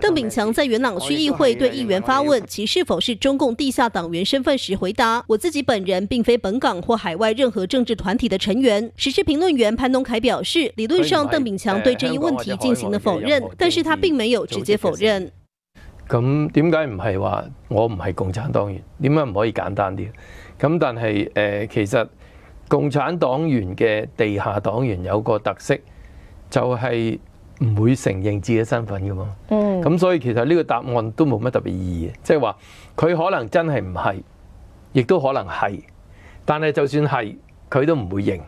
邓炳强在元朗区议会对议员发问其是否是中共地下党员身份时，回答：我自己本人并非本港或海外任何政治团体的成员。时事评论员潘东凯表示：理论上邓炳强对这一问题进行了否认，但是他并没有直接否认。咁点解唔系话我唔系共产党员？点解唔可以简单啲？咁但系诶，其实共产党员嘅地下党员有个特色，就系唔会承认自己身份噶嘛？咁所以其實呢個答案都冇乜特別意義即係話佢可能真係唔係，亦都可能係，但係就算係佢都唔會認。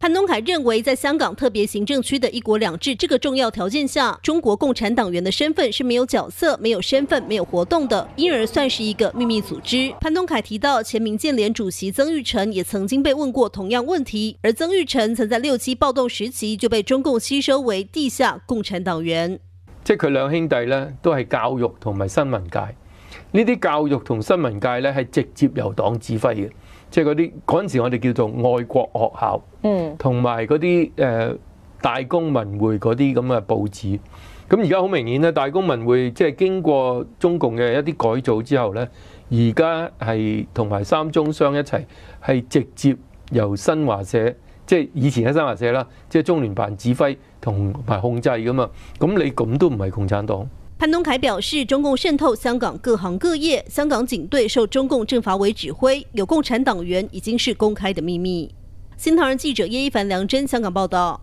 潘東凯認為，在香港特別行政區的一國兩制這個重要條件下，中國共產黨員的身份是沒有角色、沒有身份、沒有活動的，因而算是一個秘密組織。潘東凯提到，前民建聯主席曾玉成也曾經被問過同樣問題，而曾玉成曾在六七暴动時期就被中共吸收為地下共產黨員。即係佢兩兄弟咧，都係教育同埋新聞界。呢啲教育同新聞界咧係直接由黨指揮嘅，即係嗰啲嗰陣時我哋叫做愛國學校，嗯，同埋嗰啲誒大公文會嗰啲咁嘅報紙。咁而家好明顯咧，大公文會即係經過中共嘅一啲改造之後咧，而家係同埋三中商一齊係直接由新华社。即係以前喺新华社啦，即係中聯辦指揮同埋控制噶嘛。咁你咁都唔係共產黨。潘東凯表示，中共滲透香港各行各業，香港警隊受中共政法委指揮，有共產黨員已經是公開的秘密。新唐人記者葉一凡、梁真香港報道。